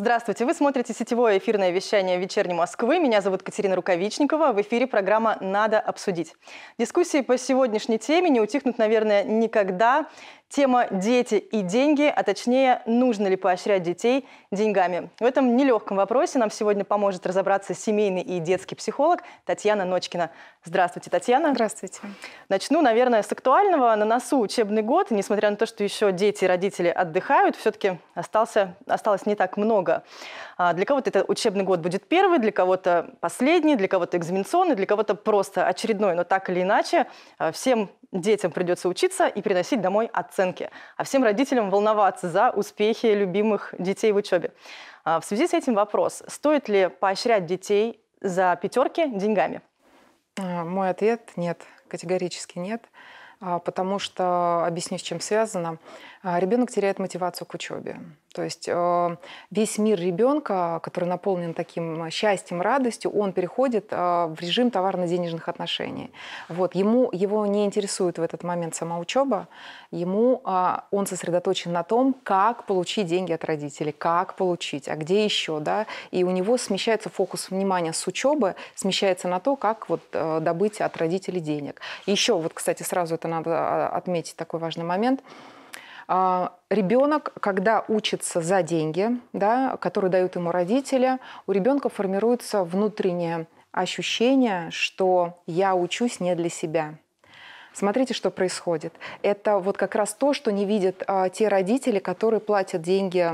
Здравствуйте! Вы смотрите сетевое эфирное вещание «Вечерней Москвы». Меня зовут Катерина Рукавичникова. В эфире программа «Надо обсудить». Дискуссии по сегодняшней теме не утихнут, наверное, никогда. Тема «Дети и деньги», а точнее, нужно ли поощрять детей деньгами. В этом нелегком вопросе нам сегодня поможет разобраться семейный и детский психолог Татьяна Ночкина. Здравствуйте, Татьяна. Здравствуйте. Начну, наверное, с актуального. На носу учебный год, и несмотря на то, что еще дети и родители отдыхают, все-таки осталось не так много а, для кого-то это учебный год будет первый, для кого-то последний, для кого-то экзаменационный, для кого-то просто очередной, но так или иначе а, всем детям придется учиться и приносить домой оценки, а всем родителям волноваться за успехи любимых детей в учебе. А, в связи с этим вопрос, стоит ли поощрять детей за пятерки деньгами? Мой ответ – нет, категорически нет. А, потому что, объясню, с чем связано, а, ребенок теряет мотивацию к учебе. То есть э, весь мир ребенка, который наполнен таким э, счастьем, радостью, он переходит а, в режим товарно-денежных отношений. Вот. Ему, его не интересует в этот момент сама учеба, ему он сосредоточен на том, как получить деньги от родителей, как получить, а где еще. Да? И у него смещается фокус внимания с учебы, смещается на то, как вот э, добыть от родителей денег. Еще, вот, кстати, сразу это надо а, отметить такой важный момент. А, ребенок, когда учится за деньги, да, которые дают ему родители, у ребенка формируется внутреннее ощущение, что я учусь не для себя. Смотрите, что происходит. Это вот как раз то, что не видят а, те родители, которые платят деньги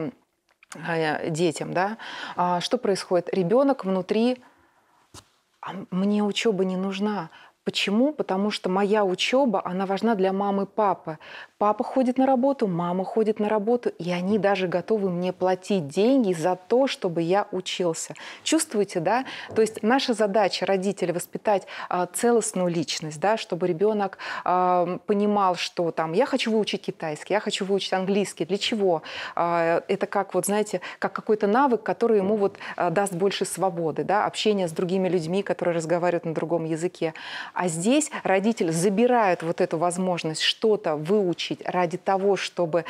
а, детям. Да? А, что происходит? Ребенок внутри а мне учеба не нужна. Почему? Потому что моя учеба, она важна для мамы и папы. Папа ходит на работу, мама ходит на работу, и они даже готовы мне платить деньги за то, чтобы я учился. Чувствуете, да? То есть наша задача родителей воспитать э, целостную личность, да, чтобы ребенок э, понимал, что там я хочу выучить китайский, я хочу выучить английский. Для чего? Э, это как вот, знаете, как какой-то навык, который ему вот э, даст больше свободы, да, общения с другими людьми, которые разговаривают на другом языке. А здесь родители забирают вот эту возможность что-то выучить вытащить ради того, чтобы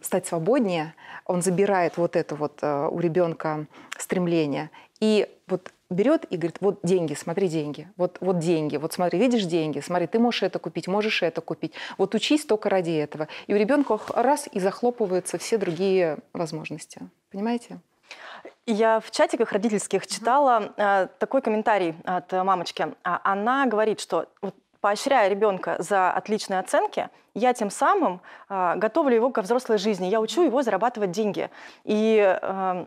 стать свободнее, он забирает вот это вот э, у ребенка стремление и вот берет и говорит, вот деньги, смотри деньги, вот, вот деньги, вот смотри, видишь деньги, смотри, ты можешь это купить, можешь это купить, вот учись только ради этого. И у ребенка раз и захлопываются все другие возможности. Понимаете? Я в чатиках родительских читала э, такой комментарий от мамочки. А она говорит, что вот поощряя ребенка за отличные оценки, я тем самым э, готовлю его ко взрослой жизни, я учу его зарабатывать деньги. И э,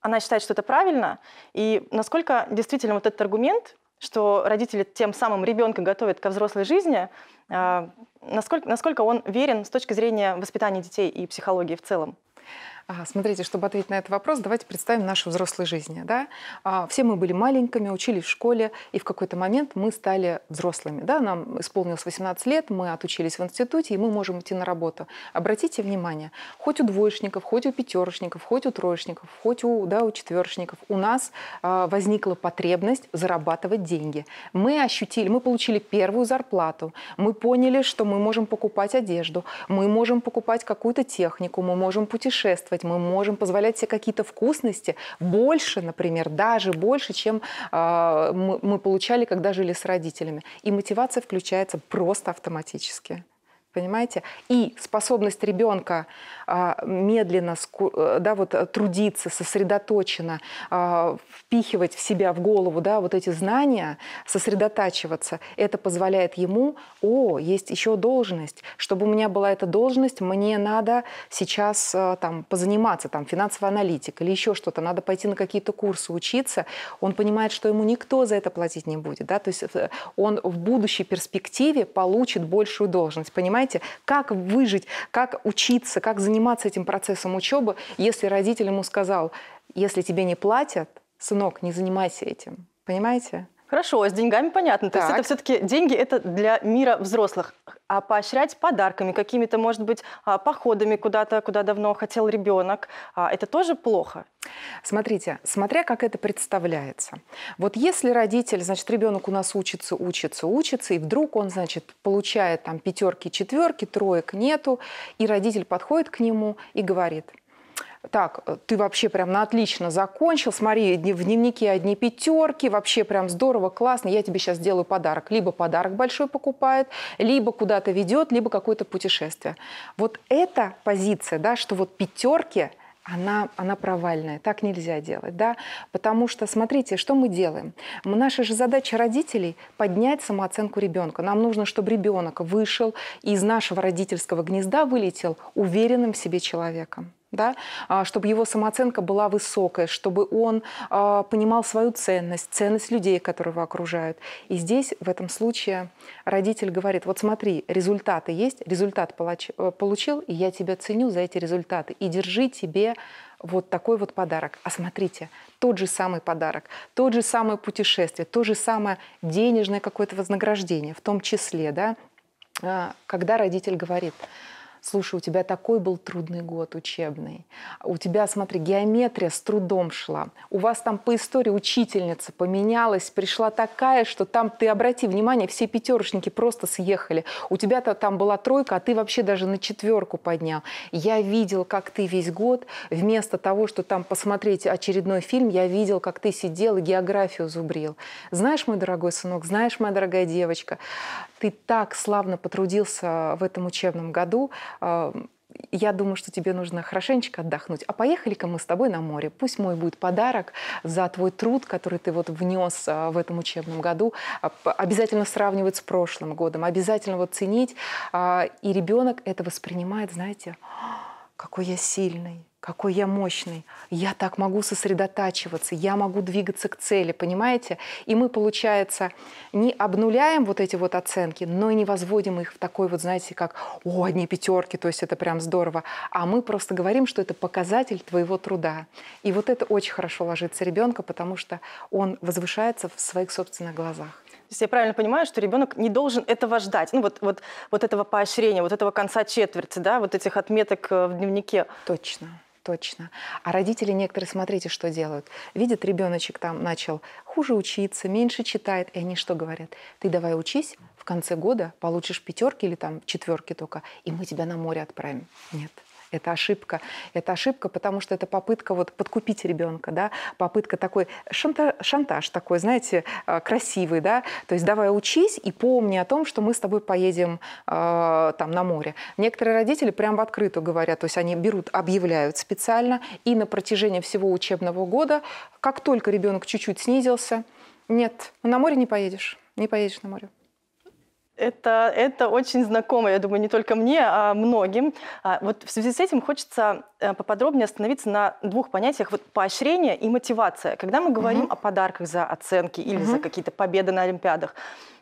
она считает, что это правильно. И насколько действительно вот этот аргумент, что родители тем самым ребенка готовят ко взрослой жизни, э, насколько, насколько он верен с точки зрения воспитания детей и психологии в целом? смотрите, чтобы ответить на этот вопрос, давайте представим нашу взрослую жизнь. Да? А, все мы были маленькими, учились в школе, и в какой-то момент мы стали взрослыми. Да? Нам исполнилось 18 лет, мы отучились в институте, и мы можем идти на работу. Обратите внимание, хоть у двоечников, хоть у пятерочников, хоть у троечников, хоть у, да, у четверочников, у нас а, возникла потребность зарабатывать деньги. Мы ощутили, мы получили первую зарплату, мы поняли, что мы можем покупать одежду, мы можем покупать какую-то технику, мы можем путешествовать, завтракать, мы можем позволять себе какие-то вкусности больше, например, даже больше, чем э, мы, мы получали, когда жили с родителями. И мотивация включается просто автоматически. Понимаете? И способность ребенка а, медленно, э, да, вот, э, трудиться, сосредоточенно, а, впихивать в себя, в голову да, вот эти знания, сосредотачиваться, это позволяет ему, о, есть еще должность, чтобы у меня была эта должность, мне надо сейчас э, там, позаниматься, там, финансовый аналитик или еще что-то, надо пойти на какие-то курсы учиться, он понимает, что ему никто за это платить не будет, да, то есть он в будущей перспективе получит большую должность, понимаете? понимаете? Как выжить, как учиться, как заниматься этим процессом учебы, если родитель ему сказал, если тебе не платят, сынок, не занимайся этим. Понимаете? Хорошо, с деньгами понятно. Так. То есть это все-таки деньги это для мира взрослых. А поощрять подарками, какими-то, может быть, а, походами куда-то, куда давно хотел ребенок, а, это тоже плохо? Смотрите, смотря как это представляется. Вот если родитель, значит, ребенок у нас учится, учится, учится, и вдруг он, значит, получает там пятерки, четверки, троек нету, и родитель подходит к нему и говорит, так, э, ты вообще прям на отлично закончил, смотри, в дневнике одни пятерки, вообще прям здорово, классно, я тебе сейчас сделаю подарок. Либо подарок большой покупает, либо куда-то ведет, либо какое-то путешествие. Вот эта позиция, да, что вот пятерки – она, она провальная, так нельзя делать, да, потому что, смотрите, что мы делаем. Наша же задача родителей – поднять самооценку ребенка. Нам нужно, чтобы ребенок вышел из нашего родительского гнезда, вылетел уверенным в себе человеком да, а, чтобы его самооценка была высокая, чтобы он а, понимал свою ценность, ценность людей, которые его окружают. И здесь, в этом случае, родитель говорит, вот смотри, результаты есть, результат э, получил, и я тебя ценю за эти результаты, и держи тебе вот такой вот подарок. А смотрите, тот же самый подарок, тот же самое путешествие, то же самое денежное какое-то вознаграждение, в том числе, да, а, когда родитель говорит – Слушай, у тебя такой был трудный год учебный. У тебя, смотри, геометрия с трудом шла. У вас там по истории учительница поменялась, пришла такая, что там, ты обрати внимание, все пятерочники просто съехали. У тебя-то там была тройка, а ты вообще даже на четверку поднял. Я видел, как ты весь год, вместо того, что там посмотреть очередной фильм, я видел, как ты сидел и географию зубрил. Знаешь, мой дорогой сынок, знаешь, моя дорогая девочка, ты так славно потрудился в этом учебном году – я думаю, что тебе нужно хорошенечко отдохнуть. А поехали-ка мы с тобой на море. Пусть мой будет подарок за твой труд, который ты вот внес а, в этом учебном году. Обязательно сравнивать с прошлым годом, обязательно вот ценить. А, и ребенок это воспринимает, знаете, какой я сильный, какой я мощный, я так могу сосредотачиваться, я могу двигаться к цели, понимаете? И мы, получается, не обнуляем вот эти вот оценки, но и не возводим их в такой вот, знаете, как «О, одни пятерки», то есть это прям здорово, а мы просто говорим, что это показатель твоего труда. И вот это очень хорошо ложится ребенка, потому что он возвышается в своих собственных глазах. То есть я правильно понимаю, что ребенок не должен этого ждать. Ну, вот, вот, вот этого поощрения, вот этого конца четверти, да, вот этих отметок э, в дневнике. Точно точно. А родители некоторые, смотрите, что делают. Видят, ребеночек там начал хуже учиться, меньше читает, и они что говорят? Ты давай учись, в конце года получишь пятерки или там четверки только, и мы тебя на море отправим. Нет это ошибка. Это ошибка, потому что это попытка вот подкупить ребенка, да, попытка такой шантаж, шантаж такой, знаете, э, красивый, да, то есть давай учись и помни о том, что мы с тобой поедем э, там на море. Некоторые родители прям в открытую говорят, то есть они берут, объявляют специально и на протяжении всего учебного года, как только ребенок чуть-чуть снизился, нет, на море не поедешь, не поедешь на море. Это, это очень знакомо, я думаю, не только мне, а многим. А вот в связи с этим хочется э, поподробнее остановиться на двух понятиях вот поощрение и мотивация. Когда мы говорим угу. о подарках за оценки или угу. за какие-то победы на Олимпиадах,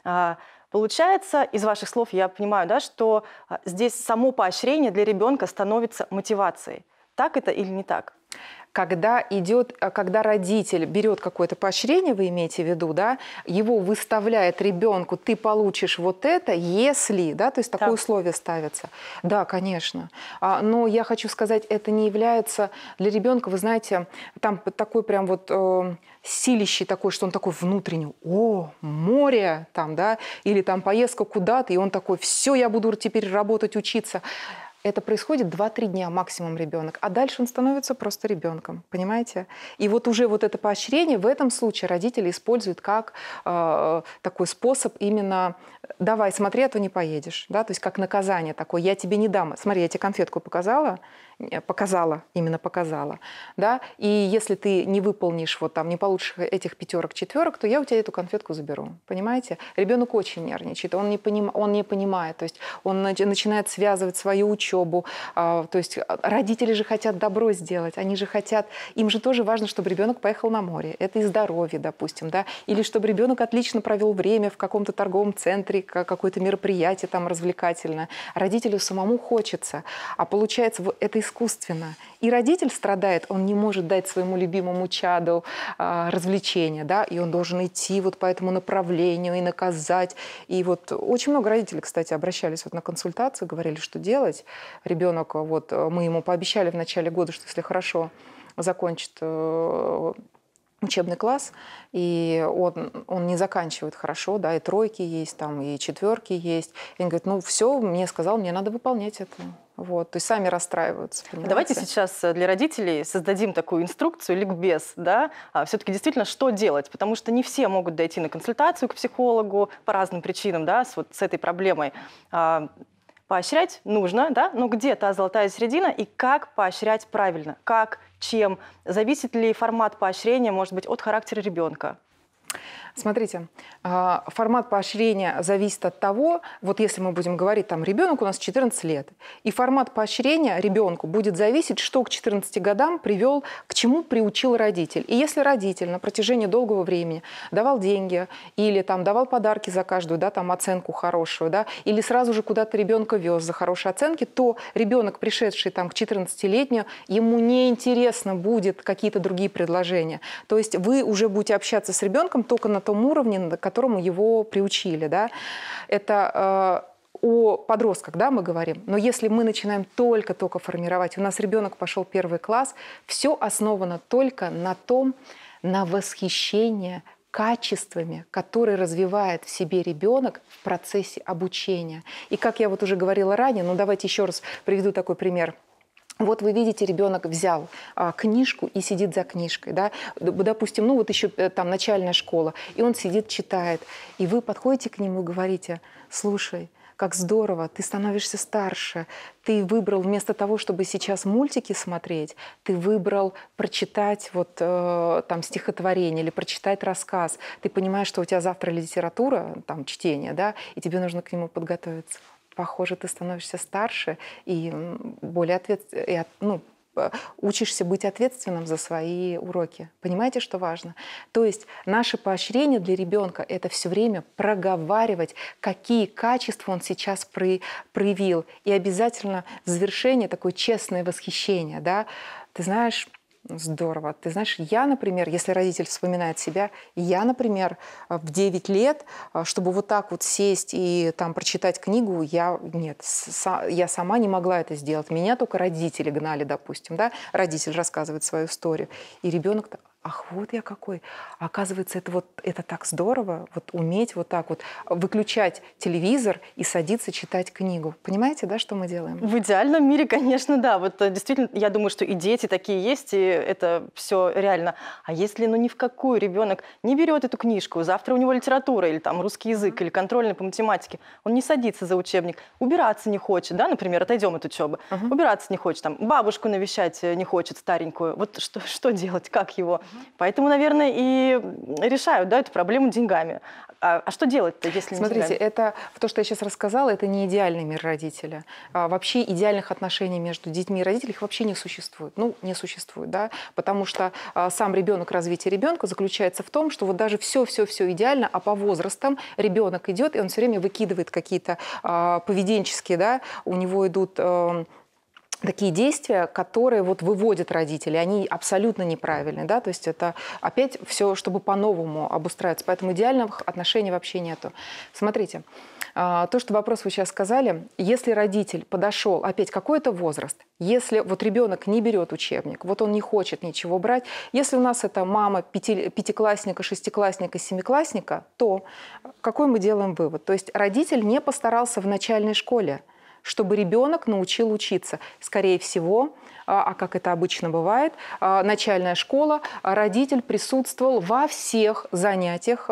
а, Получается, из ваших слов я понимаю, да, что а, здесь само поощрение для ребенка становится мотивацией. Так это или не так? когда идет, а, когда родитель берет какое-то поощрение, вы имеете в виду, да, его выставляет ребенку, ты получишь вот это, если, да, то есть такое да. условие ставится. Да, конечно. А, но я хочу сказать, это не является для ребенка, вы знаете, там такой прям вот э, силищий такой, что он такой внутренний, о, море, там, да, или там поездка куда-то, и он такой, все, я буду теперь работать, учиться. Это происходит 2-3 дня максимум ребенок, а дальше он становится просто ребенком, понимаете? И вот уже вот это поощрение в этом случае родители используют как э, такой способ именно э, «давай, смотри, а то не поедешь», да, то есть как наказание такое «я тебе не дам, смотри, я тебе конфетку показала, Э, показала, именно показала, да, и если ты не выполнишь, вот там, не получишь этих пятерок, четверок, то я у тебя эту конфетку заберу, понимаете? Ребенок очень нервничает, он не, поним, он не понимает, то есть он начинает связывать свою учебу, а, то есть а, родители же хотят добро сделать, они же хотят, им же тоже важно, чтобы ребенок поехал на море, это и здоровье, допустим, да, или чтобы ребенок отлично провел время в каком-то торговом центре, какое-то мероприятие там развлекательное, родителю самому хочется, а получается, это и искусственно. И родитель страдает, он не может дать своему любимому чаду а, развлечения, да, и он должен идти вот по этому направлению и наказать. И вот очень много родителей, кстати, обращались вот на консультацию, говорили, что делать. Ребенок, вот э, мы ему пообещали в начале года, что если хорошо закончит э, учебный класс, и он, он не заканчивает хорошо, да, и тройки есть там, и четверки есть. И он говорит, ну все, мне сказал, мне надо выполнять это. Вот, то есть сами расстраиваются. Понимаете? Давайте сейчас э, для родителей создадим такую инструкцию, ликбез, да, а все-таки действительно, что делать, потому что не все могут дойти на консультацию к психологу по разным причинам, да, с, вот, с этой проблемой. А, Поощрять нужно, да, но где та золотая середина и как поощрять правильно, как, чем, зависит ли формат поощрения, может быть, от характера ребенка, Смотрите, а, формат поощрения зависит от того, вот если мы будем говорить, там, ребенок у нас 14 лет, и формат поощрения ребенку будет зависеть, что к 14 годам привел, к чему приучил родитель. И если родитель на протяжении долгого времени давал деньги или там давал подарки за каждую, да, там, оценку хорошую, да, или сразу же куда-то ребенка вез за хорошие оценки, то ребенок, пришедший там к 14-летнюю, ему неинтересно будет какие-то другие предложения. То есть вы уже будете общаться с ребенком только на том уровне, на котором его приучили. Да? Это э, о подростках, да, мы говорим, но если мы начинаем только-только формировать, у нас ребенок пошел первый класс, все основано только на том, на восхищение качествами, которые развивает в себе ребенок в процессе обучения. И как я вот уже говорила ранее, ну давайте еще раз приведу такой пример – вот вы видите, ребенок взял а, книжку и сидит за книжкой, да, допустим, ну вот еще э, там начальная школа, и он сидит, читает, и вы подходите к нему и говорите, слушай, как здорово, ты становишься старше, ты выбрал вместо того, чтобы сейчас мультики смотреть, ты выбрал прочитать вот э, там стихотворение или прочитать рассказ, ты понимаешь, что у тебя завтра литература, там чтение, да, и тебе нужно к нему подготовиться похоже, ты становишься старше и более ответственным, ну, учишься быть ответственным за свои уроки. Понимаете, что важно? То есть наше поощрение для ребенка – это все время проговаривать, какие качества он сейчас про проявил. И обязательно завершение такое честное восхищение. Да? Ты знаешь, Здорово. Ты знаешь, я, например, если родитель вспоминает себя, я, например, э, в 9 лет, э, чтобы вот так вот сесть и там прочитать книгу, я, нет, са, я сама не могла это сделать. Меня только родители гнали, допустим, да, родитель рассказывает свою историю, и ребенок так, ах, вот я какой. оказывается, это вот это так здорово, вот уметь вот так вот выключать телевизор и садиться читать книгу. Понимаете, да, что мы делаем? В идеальном мире, конечно, да. Вот э, действительно, я думаю, что и дети такие есть, и это все реально. А если, ну, ни в какую ребенок не берет эту книжку, завтра у него литература или там русский язык, или контрольный по математике, он не садится за учебник, убираться не хочет, да, например, отойдем от учебы, uh-huh. убираться не хочет, там, бабушку навещать э, не хочет старенькую. Вот что, что делать, как его? Поэтому, наверное, и решают да, эту проблему деньгами. А, а что делать-то, если Смотрите, не Смотрите, это то, что я сейчас рассказала, это не идеальный мир родителя. А, вообще идеальных отношений между детьми и родителями вообще не существует. Ну, не существует, да, потому что а, сам ребенок, развитие ребенка заключается в том, что вот даже все-все-все идеально, а по возрастам ребенок идет, и он все время выкидывает какие-то а, поведенческие, да, у него идут... А, такие действия, которые вот выводят родителей, они абсолютно неправильные, да, то есть это опять все, чтобы по-новому обустраиваться, поэтому идеальных отношений вообще нету. Смотрите, а, то, что вопрос вы сейчас сказали, если родитель подошел, опять какой это возраст, если вот ребенок не берет учебник, вот он не хочет ничего брать, если у нас это мама пяти, пятиклассника, шестиклассника, семиклассника, то какой мы делаем вывод? То есть родитель не постарался в начальной школе, чтобы ребенок научил учиться. Скорее всего, а, а как это обычно бывает, а, начальная школа, а, родитель присутствовал во всех занятиях,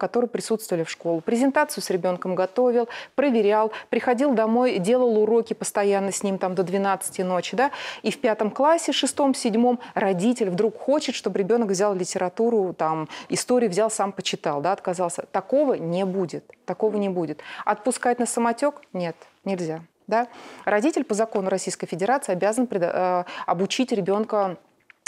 которые присутствовали в школу. Презентацию с ребенком готовил, проверял, приходил домой, делал уроки постоянно с ним там до 12 ночи. Да? И в пятом классе, шестом, седьмом родитель вдруг хочет, чтобы ребенок взял литературу, там, историю взял, сам почитал, да, отказался. Такого не будет. Такого не будет. Отпускать на самотек? Нет, нельзя. Да? Родитель по закону Российской Федерации обязан э, обучить ребенка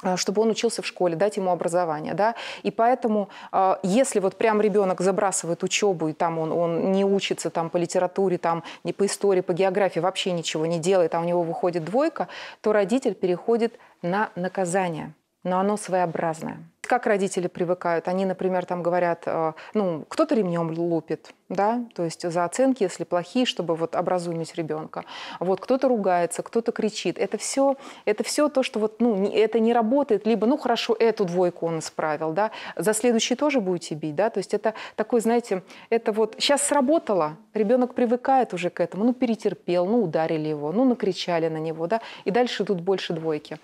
э, чтобы он учился в школе, дать ему образование, да, и поэтому, э, если вот прям ребенок забрасывает учебу, и там он, он не учится там по литературе, там не по истории, по географии, вообще ничего не делает, а у него выходит двойка, то родитель переходит на наказание, но оно своеобразное как родители привыкают? Они, например, там говорят, э, ну, кто-то ремнем лупит, да, то есть за оценки, если плохие, чтобы вот образумить ребенка. Вот кто-то ругается, кто-то кричит. Это все, это все то, что вот, ну, это не работает, либо, ну, хорошо, эту двойку он исправил, да, за следующий тоже будете бить, да, то есть это такой, знаете, это вот сейчас сработало, ребенок привыкает уже к этому, ну, перетерпел, ну, ударили его, ну, накричали на него, да, и дальше тут больше двойки.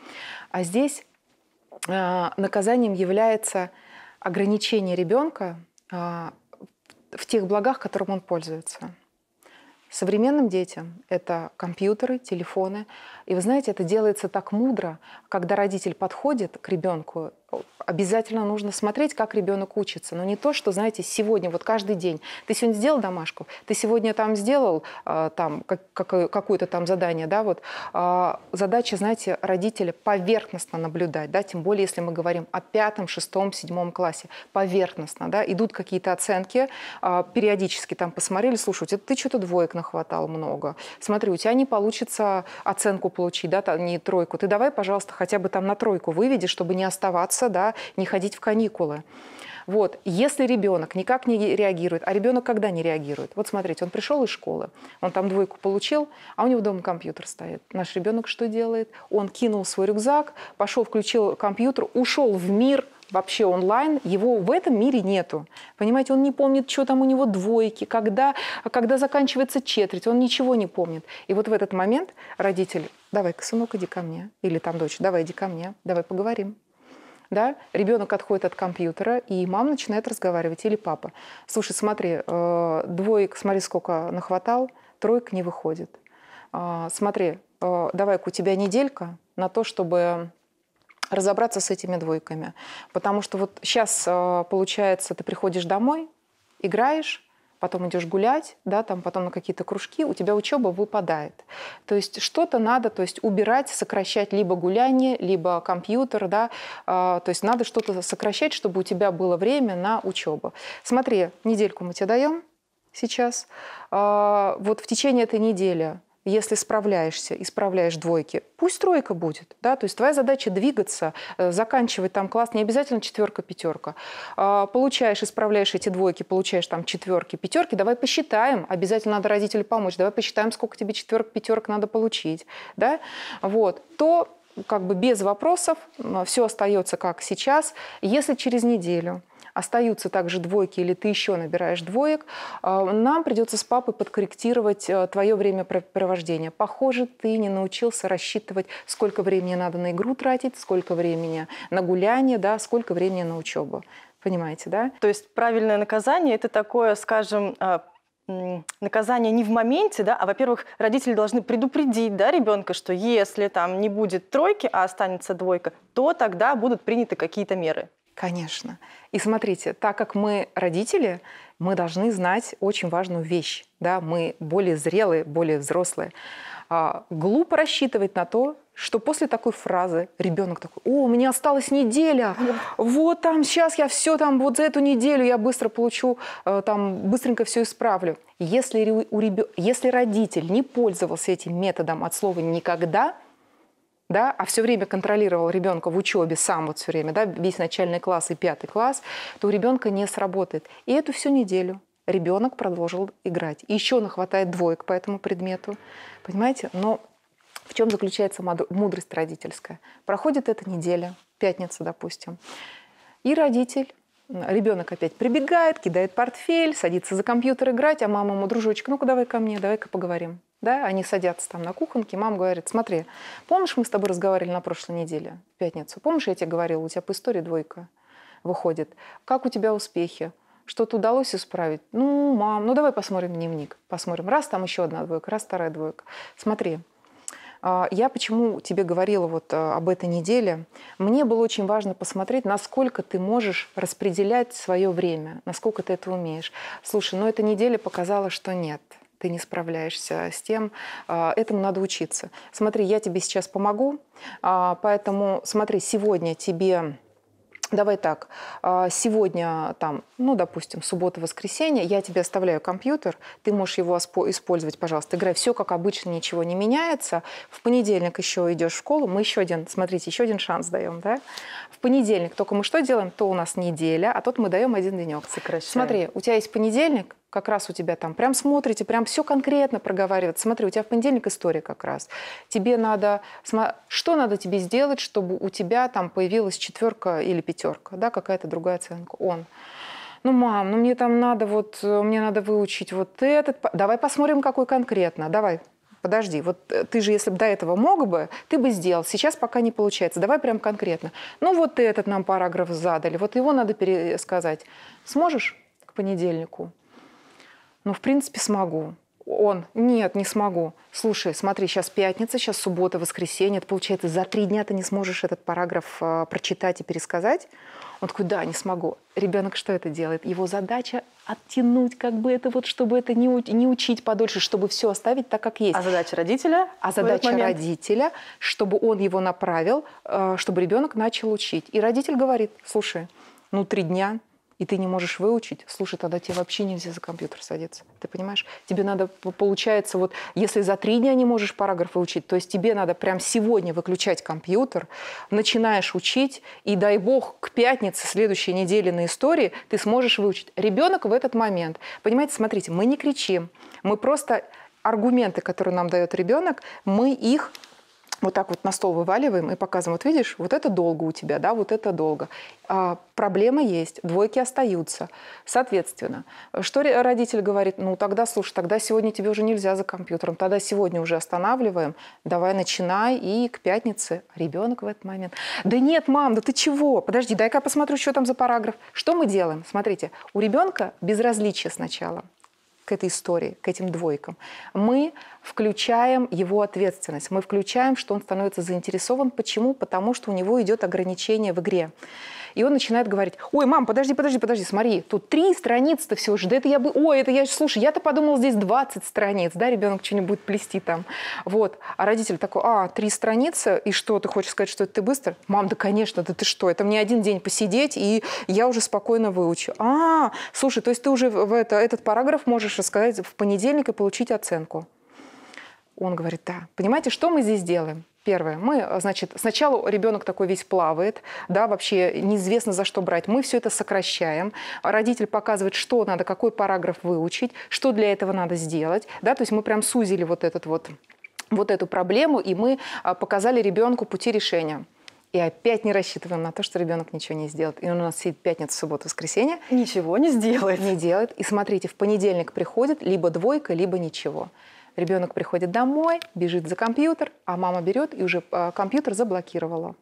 А здесь Э, наказанием является ограничение ребенка э, в тех благах, которым он пользуется. Современным детям это компьютеры, телефоны. И вы знаете, это делается так мудро, когда родитель подходит к ребенку, обязательно нужно смотреть, как ребенок учится. Но не то, что, знаете, сегодня, вот каждый день. Ты сегодня сделал домашку, ты сегодня там сделал а, там, как, как, какое-то там задание. Да, вот. А, задача, знаете, родителя поверхностно наблюдать, да, тем более, если мы говорим о пятом, шестом, седьмом классе. Поверхностно, да, идут какие-то оценки, а, периодически там посмотрели, слушай, у тебя ты что-то двоек нахватал много. Смотри, у тебя не получится оценку получить, да, там, не тройку, ты давай, пожалуйста, хотя бы там на тройку выведи, чтобы не оставаться, да, не ходить в каникулы. Вот, если ребенок никак не реагирует, а ребенок когда не реагирует? Вот смотрите, он пришел из школы, он там двойку получил, а у него дома компьютер стоит. Наш ребенок что делает? Он кинул свой рюкзак, пошел, включил компьютер, ушел в мир – вообще онлайн, его в этом мире нету. Понимаете, он не помнит, что там у него двойки, когда, когда заканчивается четверть, он ничего не помнит. И вот в этот момент родитель давай-ка, сынок, иди ко мне. Или там дочь, давай, иди ко мне, давай поговорим. Да? Ребенок отходит от компьютера, и мама начинает разговаривать, или папа. Слушай, смотри, э, двоек, смотри, сколько нахватал, тройка не выходит. А, смотри, э, давай-ка, у тебя неделька на то, чтобы разобраться с этими двойками. Потому что вот сейчас, э, получается, ты приходишь домой, играешь, потом идешь гулять, да, там потом на какие-то кружки, у тебя учеба выпадает. То есть что-то надо, то есть убирать, сокращать либо гуляние, либо компьютер, да, э, то есть надо что-то сокращать, чтобы у тебя было время на учебу. Смотри, недельку мы тебе даем сейчас. Э, вот в течение этой недели если справляешься, исправляешь двойки, пусть тройка будет, да, то есть твоя задача двигаться, э, заканчивать там класс, не обязательно четверка, пятерка. А, получаешь, исправляешь эти двойки, получаешь там четверки, пятерки, давай посчитаем, обязательно надо родителю помочь, давай посчитаем, сколько тебе четверок, пятерок надо получить, да, вот, то как бы без вопросов все остается как сейчас. Если через неделю остаются также двойки или ты еще набираешь двоек, э, нам придется с папой подкорректировать э, твое времяпровождение. Похоже, ты не научился рассчитывать, сколько времени надо на игру тратить, сколько времени на гуляние, да, сколько времени на учебу. Понимаете, да? То есть правильное наказание – это такое, скажем, э, наказание не в моменте, да, а, во-первых, родители должны предупредить да, ребенка, что если там не будет тройки, а останется двойка, то тогда будут приняты какие-то меры. Конечно. И смотрите, так как мы родители, мы должны знать очень важную вещь. Да? Мы более зрелые, более взрослые. А, глупо рассчитывать на то, что после такой фразы ребенок такой, о, мне осталась неделя, вот там сейчас я все там, вот за эту неделю я быстро получу, э, там быстренько все исправлю. Если, у ребё... Если родитель не пользовался этим методом от слова «никогда», да, а все время контролировал ребенка в учебе сам вот все время, да, весь начальный класс и пятый класс, то у ребенка не сработает. И эту всю неделю ребенок продолжил играть. И еще нахватает двоек по этому предмету. Понимаете? Но в чем заключается мудрость родительская? Проходит эта неделя, пятница, допустим, и родитель Ребенок опять прибегает, кидает портфель, садится за компьютер играть, а мама ему, дружочек, ну-ка давай ко мне, давай-ка поговорим. Да, они садятся там на кухонке, мама говорит, смотри, помнишь, мы с тобой разговаривали на прошлой неделе, в пятницу, помнишь, я тебе говорила, у тебя по истории двойка выходит, как у тебя успехи, что-то удалось исправить? Ну, мам, ну давай посмотрим дневник, посмотрим, раз там еще одна двойка, раз вторая двойка. Смотри, а, я почему тебе говорила вот э, об этой неделе? Мне было очень важно посмотреть, насколько ты можешь распределять свое время, насколько ты это умеешь. Слушай, но ну, эта неделя показала, что нет ты не справляешься с тем, а, этому надо учиться. Смотри, я тебе сейчас помогу, а, поэтому смотри, сегодня тебе Давай так, а, сегодня там, ну, допустим, суббота-воскресенье, я тебе оставляю компьютер, ты можешь его использовать, пожалуйста, играй. Все как обычно, ничего не меняется. В понедельник еще идешь в школу, мы еще один, смотрите, еще один шанс даем, да? В понедельник только мы что делаем? То у нас неделя, а тот мы даем один денек. Сокращаем. Смотри, у тебя есть понедельник, как раз у тебя там прям смотрите, прям все конкретно проговаривают. Смотри, у тебя в понедельник история как раз. Тебе надо, что надо тебе сделать, чтобы у тебя там появилась четверка или пятерка, да, какая-то другая оценка. Он. Ну, мам, ну мне там надо вот, э, мне надо выучить вот этот. Давай посмотрим, какой конкретно. Давай, подожди, вот э, ты же, если бы до этого мог бы, ты бы сделал, сейчас пока не получается, давай прям конкретно. Ну вот этот нам параграф задали, вот его надо пересказать. Сможешь к понедельнику? Ну, в принципе, смогу. Он, нет, не смогу. Слушай, смотри, сейчас пятница, сейчас суббота, воскресенье. Это получается, за три дня ты не сможешь этот параграф э, прочитать и пересказать. Он такой, да, не смогу. Ребенок что это делает? Его задача оттянуть, как бы это вот, чтобы это не, не учить подольше, чтобы все оставить так, как есть. А задача родителя? А задача родителя, чтобы он его направил, э, чтобы ребенок начал учить. И родитель говорит, слушай, ну три дня, и ты не можешь выучить, слушай, тогда тебе вообще нельзя за компьютер садиться. Ты понимаешь? Тебе надо, получается, вот если за три дня не можешь параграф выучить, то есть тебе надо прям сегодня выключать компьютер, начинаешь учить, и дай бог, к пятнице следующей недели на истории ты сможешь выучить. Ребенок в этот момент, понимаете, смотрите, мы не кричим, мы просто аргументы, которые нам дает ребенок, мы их вот так вот на стол вываливаем и показываем, вот видишь, вот это долго у тебя, да, вот это долго. А, проблема есть, двойки остаются. Соответственно, что родитель говорит, ну тогда, слушай, тогда сегодня тебе уже нельзя за компьютером, тогда сегодня уже останавливаем, давай начинай, и к пятнице ребенок в этот момент. Да нет, мам, да ты чего? Подожди, дай-ка я посмотрю, что там за параграф. Что мы делаем? Смотрите, у ребенка безразличие сначала – к этой истории, к этим двойкам. Мы включаем его ответственность, мы включаем, что он становится заинтересован. Почему? Потому что у него идет ограничение в игре и он начинает говорить, ой, мам, подожди, подожди, подожди, смотри, тут три страницы-то всего же, да это я бы, ой, это я, слушай, я-то подумал, здесь 20 страниц, да, ребенок что-нибудь будет плести там, вот, а родитель такой, а, три страницы, и что, ты хочешь сказать, что это ты быстро? Мам, да, конечно, да ты что, это мне один день посидеть, и я уже спокойно выучу. А, слушай, то есть ты уже в это, этот параграф можешь рассказать в понедельник и получить оценку. Он говорит, да. Понимаете, что мы здесь делаем? Первое. Мы, значит, сначала ребенок такой весь плавает, да, вообще неизвестно за что брать. Мы все это сокращаем. Родитель показывает, что надо, какой параграф выучить, что для этого надо сделать, да, то есть мы прям сузили вот этот вот вот эту проблему, и мы а, показали ребенку пути решения. И опять не рассчитываем на то, что ребенок ничего не сделает. И он у нас сидит пятница, суббота, воскресенье. Ничего не сделает. Не делает. И смотрите, в понедельник приходит либо двойка, либо ничего. Ребенок приходит домой, бежит за компьютер, а мама берет и уже а, компьютер заблокировала. То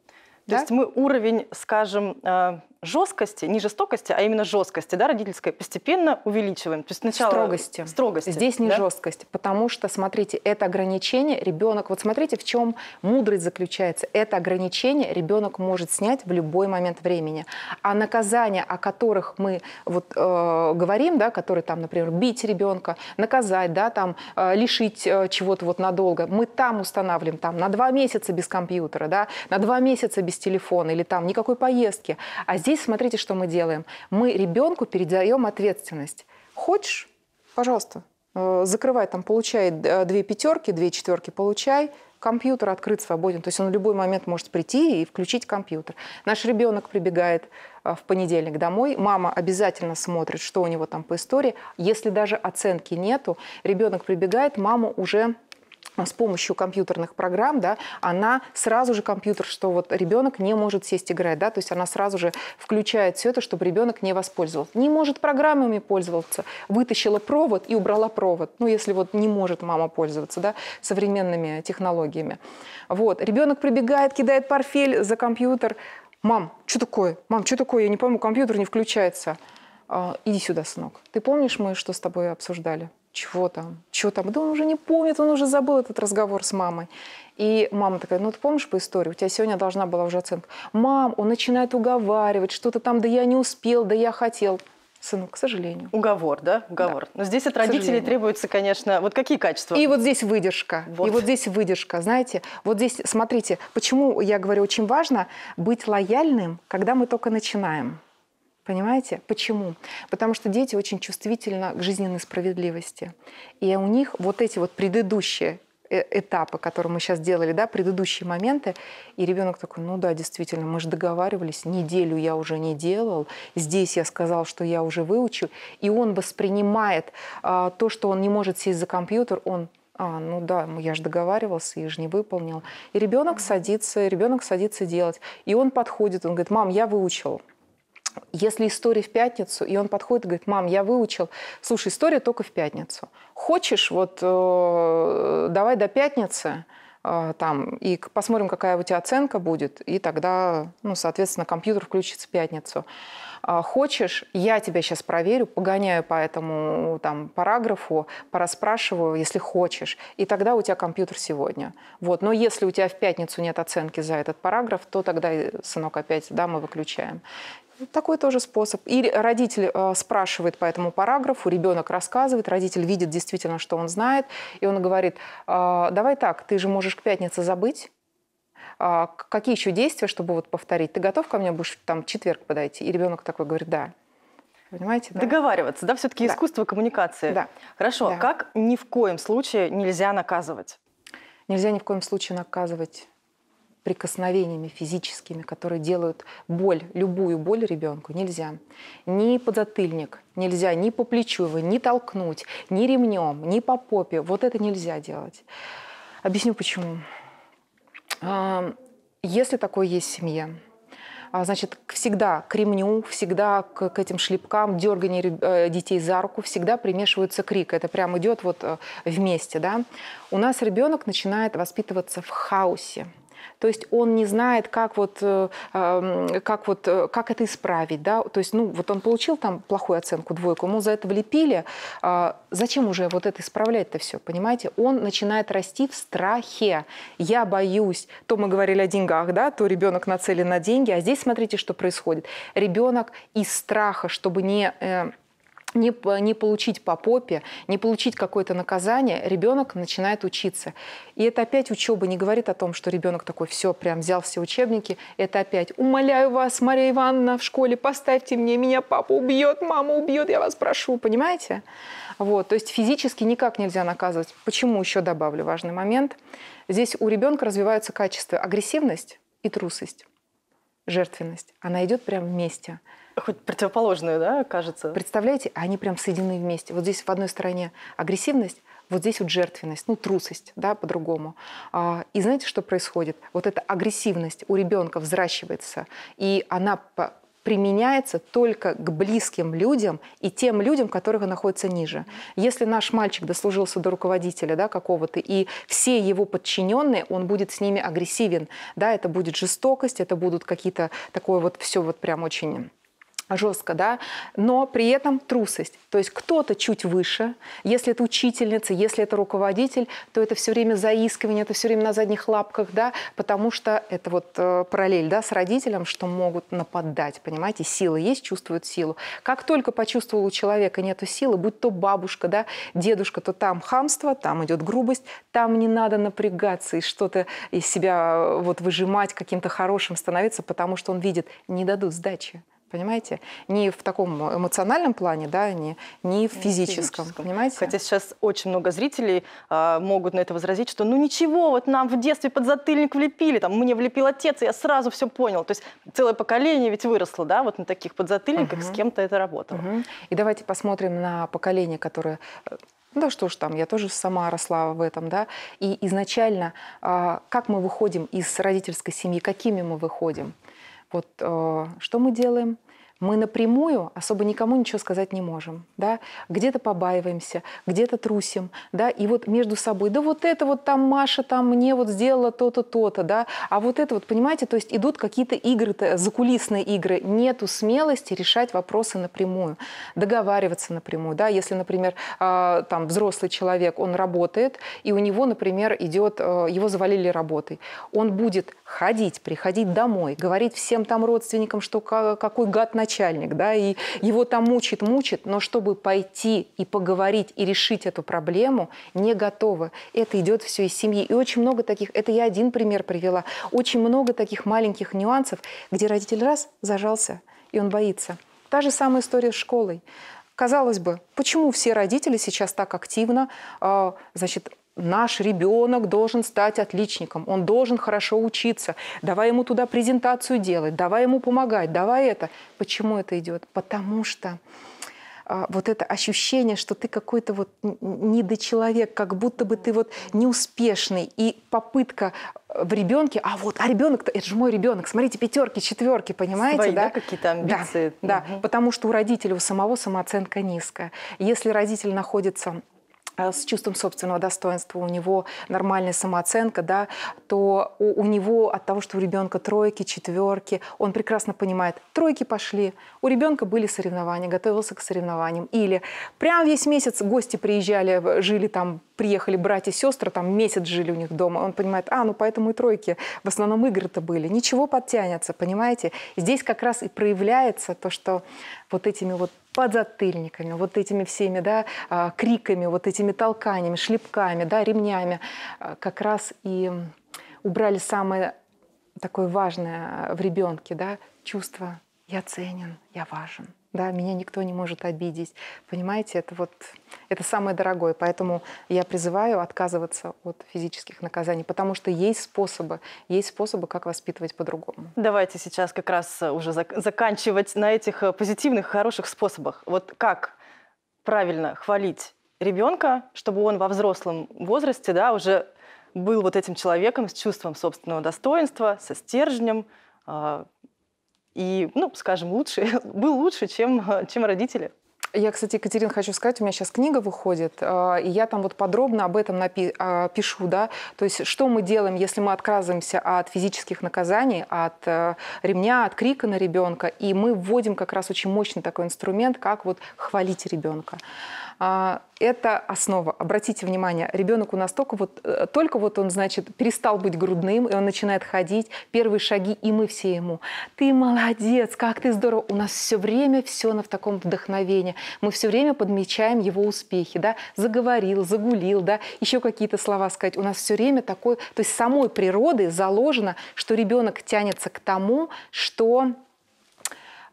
да? есть мы уровень, скажем, а, жесткости, не жестокости, а именно жесткости, да, родительской, постепенно увеличиваем. То есть сначала строгости. Строгости. Здесь не да? жесткость, потому что, смотрите, это ограничение ребенок. Вот смотрите, в чем мудрость заключается. Это ограничение ребенок может снять в любой момент времени. А наказания, о которых мы вот э, говорим, да, которые там, например, бить ребенка, наказать, да, там э, лишить э, чего-то вот надолго, мы там устанавливаем там на два месяца без компьютера, да, на два месяца без телефона или там никакой поездки. А Здесь смотрите, что мы делаем. Мы ребенку передаем ответственность. Хочешь? Пожалуйста, э, закрывай там, получай э, две пятерки, две четверки, получай. Компьютер открыт, свободен. То есть он в любой момент может прийти и включить компьютер. Наш ребенок прибегает э, в понедельник домой. Мама обязательно смотрит, что у него там по истории. Если даже оценки нету, ребенок прибегает, мама уже а, с помощью компьютерных программ, да, она сразу же компьютер, что вот ребенок не может сесть играть, да, то есть она сразу же включает все это, чтобы ребенок не воспользовался. Не может программами пользоваться, вытащила провод и убрала провод, ну, если вот не может мама пользоваться, да, современными технологиями. Вот, ребенок прибегает, кидает портфель за компьютер, мам, что такое? Мам, что такое? Я не пойму, компьютер не включается. А, иди сюда, сынок. Ты помнишь мы, что с тобой обсуждали? чего там, чего там. Да он уже не помнит, он уже забыл этот разговор с мамой. И мама такая, ну ты помнишь по истории, у тебя сегодня должна была уже оценка. Мам, он начинает уговаривать, что-то там, да я не успел, да я хотел. сынок, к сожалению. Уговор, да? Уговор. Да. Но здесь от родителей требуется, конечно, вот какие качества? И вот здесь выдержка. Вот. И вот здесь выдержка, знаете. Вот здесь, смотрите, почему я говорю, очень важно быть лояльным, когда мы только начинаем. Понимаете? Почему? Потому что дети очень чувствительны к жизненной справедливости. И у них вот эти вот предыдущие э, этапы, которые мы сейчас делали, да, предыдущие моменты, и ребенок такой, ну да, действительно, мы же договаривались, неделю я уже не делал, здесь я сказал, что я уже выучу, и он воспринимает а, то, что он не может сесть за компьютер, он а, ну да, я же договаривался, я же не выполнил. И ребенок садится, ребенок садится делать. И он подходит, он говорит, мам, я выучил. Если история в пятницу, и он подходит и говорит, мам, я выучил, слушай, история только в пятницу. Хочешь, вот э, давай до пятницы, э, там, и посмотрим, какая у тебя оценка будет, и тогда, ну, соответственно, компьютер включится в пятницу. Э, хочешь, я тебя сейчас проверю, погоняю по этому там, параграфу, пораспрашиваю, если хочешь, и тогда у тебя компьютер сегодня. Вот. Но если у тебя в пятницу нет оценки за этот параграф, то тогда, э, сынок, опять, да, мы выключаем. Такой тоже способ. Или родитель э, спрашивает по этому параграфу, ребенок рассказывает, родитель видит действительно, что он знает, и он говорит, э, давай так, ты же можешь к пятнице забыть, э, какие еще действия, чтобы вот повторить? Ты готов ко мне будешь там четверг подойти? И ребенок такой говорит, да. Понимаете? Да? Договариваться, да, все-таки да. искусство коммуникации. Да. Хорошо. Да. Как ни в коем случае нельзя наказывать? Нельзя ни в коем случае наказывать прикосновениями физическими, которые делают боль, любую боль ребенку, нельзя. Ни подзатыльник, нельзя ни по плечу его, ни толкнуть, ни ремнем, ни по попе. Вот это нельзя делать. Объясню почему. А, если такое есть в семье, а, значит, всегда к ремню, всегда к, к этим шлепкам, дергание э, детей за руку, всегда примешивается крик. Это прям идет вот э, вместе, да. У нас ребенок начинает воспитываться в хаосе. То есть он не знает, как вот, э, как вот, э, как это исправить, да, то есть, ну, вот он получил там плохую оценку, двойку, ему за это влепили, а зачем уже вот это исправлять-то все, понимаете? Он начинает расти в страхе, я боюсь, то мы говорили о деньгах, да, то ребенок нацелен на деньги, а здесь смотрите, что происходит. Ребенок из страха, чтобы не э, не, не получить по попе, не получить какое-то наказание, ребенок начинает учиться. И это опять учеба не говорит о том, что ребенок такой, все, прям взял все учебники. Это опять, умоляю вас, Мария Ивановна, в школе поставьте мне, меня папа убьет, мама убьет, я вас прошу, понимаете? Вот, то есть физически никак нельзя наказывать. Почему еще добавлю важный момент? Здесь у ребенка развиваются качества агрессивность и трусость, жертвенность. Она идет прямо вместе. Хоть противоположную, да, кажется? Представляете, а они прям соединены вместе. Вот здесь в одной стороне агрессивность, вот здесь вот жертвенность, ну, трусость, да, по-другому. А, и знаете, что происходит? Вот эта агрессивность у ребенка взращивается, и она применяется только к близким людям и тем людям, которых находится ниже. Если наш мальчик дослужился до руководителя да, какого-то, и все его подчиненные, он будет с ними агрессивен. Да, это будет жестокость, это будут какие-то такое вот все вот прям очень а, жестко, да, но при этом трусость. То есть кто-то чуть выше, если это учительница, если это руководитель, то это все время заискивание, это все время на задних лапках, да, потому что это вот э, параллель, да, с родителем, что могут нападать, понимаете, сила есть, чувствуют силу. Как только почувствовал у человека нету силы, будь то бабушка, да, дедушка, то там хамство, там идет грубость, там не надо напрягаться и что-то из себя э, вот выжимать, каким-то хорошим становиться, потому что он видит, не дадут сдачи. Понимаете? Не в таком эмоциональном плане, да, не, не в физическом, физическом. Понимаете? Хотя сейчас очень много зрителей э, могут на это возразить, что ну ничего, вот нам в детстве подзатыльник влепили, там мне влепил отец, и я сразу все понял. То есть целое поколение ведь выросло, да, вот на таких подзатыльниках, угу. с кем-то это работало. Угу. И давайте посмотрим на поколение, которое э, да что ж там, я тоже сама росла в этом, да. И изначально, а, как мы выходим из родительской семьи, какими мы выходим? Вот э, что мы делаем? мы напрямую особо никому ничего сказать не можем, да, где-то побаиваемся, где-то трусим, да, и вот между собой, да вот это вот там Маша там мне вот сделала то-то, то-то, да, а вот это вот, понимаете, то есть идут какие-то игры, то закулисные игры, нету смелости решать вопросы напрямую, договариваться напрямую, да, если, например, а, там взрослый человек, он работает, и у него, например, идет, э, его завалили работой, он будет ходить, приходить домой, говорить всем там родственникам, что какой гад на начальник, да, и его там мучит, мучит, но чтобы пойти и поговорить и решить эту проблему, не готовы. Это идет все из семьи. И очень много таких, это я один пример привела, очень много таких маленьких нюансов, где родитель раз зажался, и он боится. Та же самая история с школой. Казалось бы, почему все родители сейчас так активно, а, значит, наш ребенок должен стать отличником, он должен хорошо учиться, давай ему туда презентацию делать, давай ему помогать, давай это. Почему это идет? Потому что а, вот это ощущение, что ты какой-то вот недочеловек, как будто бы ты вот неуспешный, и попытка э, в ребенке, а вот, а ребенок-то, это же мой ребенок, смотрите, пятерки, четверки, понимаете, Свои, да? да? какие-то амбиции. Да, угу. да, потому что у родителей у самого самооценка низкая. Если родитель находится а, с чувством собственного достоинства, у него нормальная самооценка, да, то у, у него от того, что у ребенка тройки, четверки, он прекрасно понимает, тройки пошли, у ребенка были соревнования, готовился к соревнованиям. Или прям весь месяц гости приезжали, жили там, приехали братья и сестры, там месяц жили у них дома. Он понимает, а, ну поэтому и тройки, в основном игры-то были. Ничего подтянется, понимаете? Здесь как раз и проявляется то, что вот этими вот подзатыльниками, вот этими всеми да, а, криками, вот этими толканиями, шлепками, да, ремнями а, как раз и убрали самое такое важное в ребенке да, чувство «я ценен, я важен» да, меня никто не может обидеть. Понимаете, это вот это самое дорогое. Поэтому я призываю отказываться от физических наказаний, потому что есть способы, есть способы, как воспитывать по-другому. Давайте сейчас как раз э, уже зак- заканчивать на этих э, позитивных, хороших способах. Вот как правильно хвалить ребенка, чтобы он во взрослом возрасте, да, уже был вот этим человеком с чувством собственного достоинства, со стержнем, а, и, ну, скажем, лучше, был лучше, чем, э, чем родители. Я, кстати, Екатерина, хочу сказать, у меня сейчас книга выходит, а, и я там вот подробно об этом напи- а, пишу, да, то есть что мы делаем, если мы отказываемся от физических наказаний, от э, ремня, от крика на ребенка, и мы вводим как раз очень мощный такой инструмент, как вот хвалить ребенка. А, это основа. Обратите внимание, ребенок у нас только вот, э, только вот он, значит, перестал быть грудным, и он начинает ходить, первые шаги, и мы все ему. Ты молодец, как ты здорово. У нас все время все на в таком вдохновении. Мы все время подмечаем его успехи, да, заговорил, загулил, да, еще какие-то слова сказать. У нас все время такой, то есть самой природы заложено, что ребенок тянется к тому, что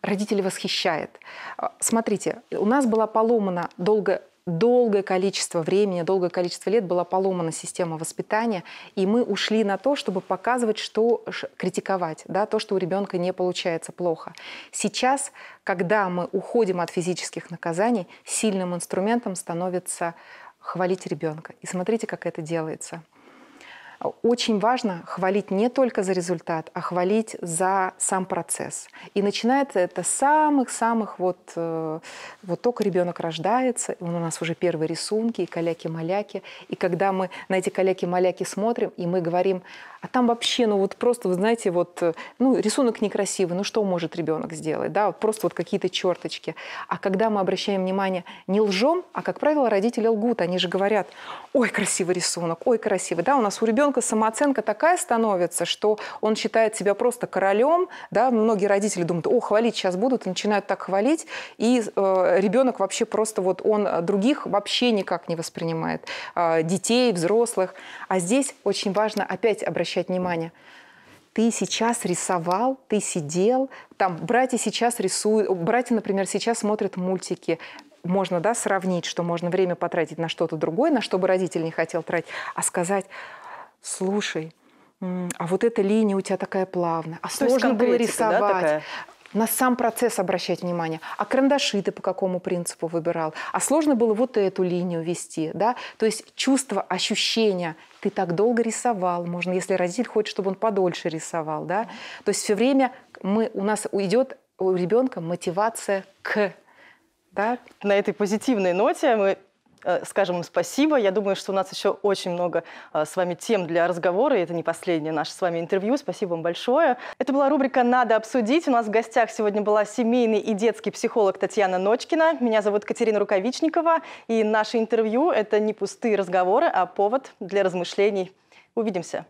родители восхищает. А, смотрите, у нас была поломана долго долгое количество времени, долгое количество лет была поломана система воспитания, и мы ушли на то, чтобы показывать, что критиковать, да, то, что у ребенка не получается плохо. Сейчас, когда мы уходим от физических наказаний, сильным инструментом становится хвалить ребенка. И смотрите, как это делается. Очень важно хвалить не только за результат, а хвалить за сам процесс. И начинается это с самых-самых вот, э, вот только ребенок рождается, он у нас уже первые рисунки, и каляки-маляки. И когда мы на эти каляки-маляки смотрим, и мы говорим, а там вообще, ну вот просто, вы знаете, вот, э, ну рисунок некрасивый, ну что может ребенок сделать, да, вот просто вот какие-то черточки. А когда мы обращаем внимание, не лжем, а, как правило, родители лгут, они же говорят, ой, красивый рисунок, ой, красивый, да, у нас у ребенка ребенка самооценка такая становится, что он считает себя просто королем, да, многие родители думают, о, хвалить сейчас будут, и начинают так хвалить, и э, ребенок вообще просто вот он других вообще никак не воспринимает, э, детей, взрослых. А здесь очень важно опять обращать внимание ты сейчас рисовал, ты сидел, там братья сейчас рисуют, братья, например, сейчас смотрят мультики, можно да, сравнить, что можно время потратить на что-то другое, на что бы родитель не хотел тратить, а сказать, слушай, а вот эта линия у тебя такая плавная, а То сложно было рисовать. Да, такая? на сам процесс обращать внимание, а карандаши ты по какому принципу выбирал, а сложно было вот эту линию вести, да, то есть чувство, ощущение, ты так долго рисовал, можно, если родитель хочет, чтобы он подольше рисовал, да, то есть все время мы, у нас уйдет у ребенка мотивация к, да. На этой позитивной ноте мы Э, скажем им спасибо. Я думаю, что у нас еще очень много э, с вами тем для разговора, и это не последнее наше с вами интервью. Спасибо вам большое. Это была рубрика «Надо обсудить». У нас в гостях сегодня была семейный и детский психолог Татьяна Ночкина. Меня зовут Катерина Рукавичникова, и наше интервью – это не пустые разговоры, а повод для размышлений. Увидимся.